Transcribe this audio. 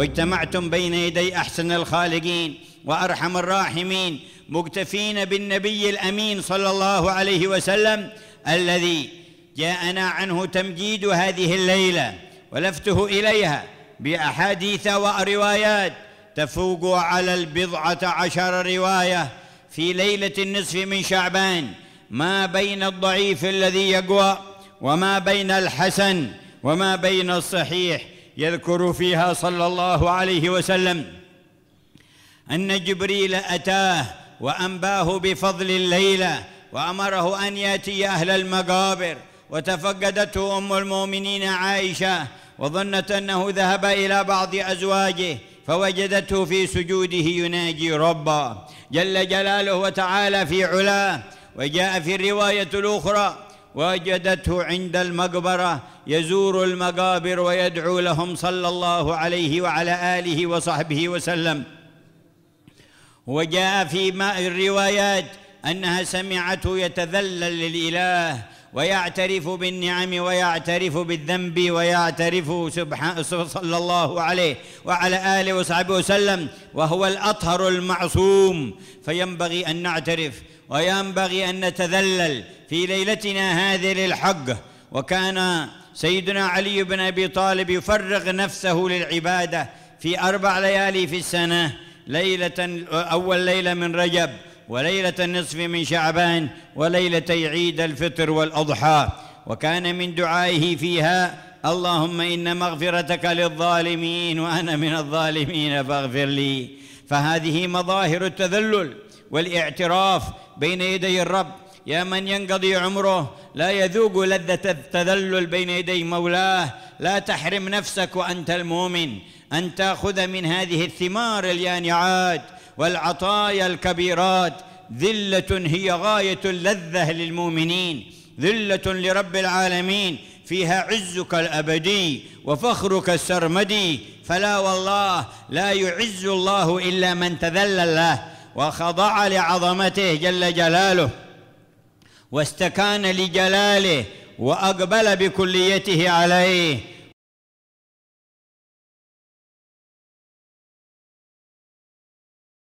واجتمعتم بين يدي احسن الخالقين وارحم الراحمين مكتفين بالنبي الامين صلى الله عليه وسلم الذي جاءنا عنه تمجيد هذه الليله ولفته اليها باحاديث وروايات تفوق على البضعه عشر روايه في ليله النصف من شعبان ما بين الضعيف الذي يقوى وما بين الحسن وما بين الصحيح يذكر فيها صلى الله عليه وسلم أن جبريل أتاه وأنباه بفضل الليلة وأمره أن يأتي أهل المقابر وتفقدته أم المؤمنين عائشة وظنت أنه ذهب إلى بعض أزواجه فوجدته في سجوده يناجي ربه جل جلاله وتعالى في علاه وجاء في الرواية الأخرى وجدته عند المقبرة يزور المقابر ويدعو لهم صلى الله عليه وعلى آله وصحبه وسلم وجاء في الروايات أنها سمعته يتذلل للإله ويعترف بالنعم ويعترف بالذنب ويعترف سبحان صلى الله عليه وعلى آله وصحبه وسلم وهو الأطهر المعصوم فينبغي أن نعترف وينبغي أن نتذلل في ليلتنا هذه للحق وكان سيدنا علي بن أبي طالب يفرغ نفسه للعبادة في أربع ليالي في السنة ليلة أول ليلة من رجب وليلة النصف من شعبان وليلتي عيد الفطر والأضحى وكان من دعائه فيها اللهم إن مغفرتك للظالمين وأنا من الظالمين فاغفر لي فهذه مظاهر التذلل والاعتراف بين يدي الرب يا من ينقضي عمره لا يذوق لذة التذلل بين يدي مولاه لا تحرم نفسك وأنت المؤمن أن تأخذ من هذه الثمار اليانعات والعطايا الكبيرات ذلة هي غاية اللذة للمؤمنين ذلة لرب العالمين فيها عزك الأبدي وفخرك السرمدي فلا والله لا يعز الله إلا من تذلل له وخضع لعظمته جل جلاله واستكان لجلاله وأقبل بكليته عليه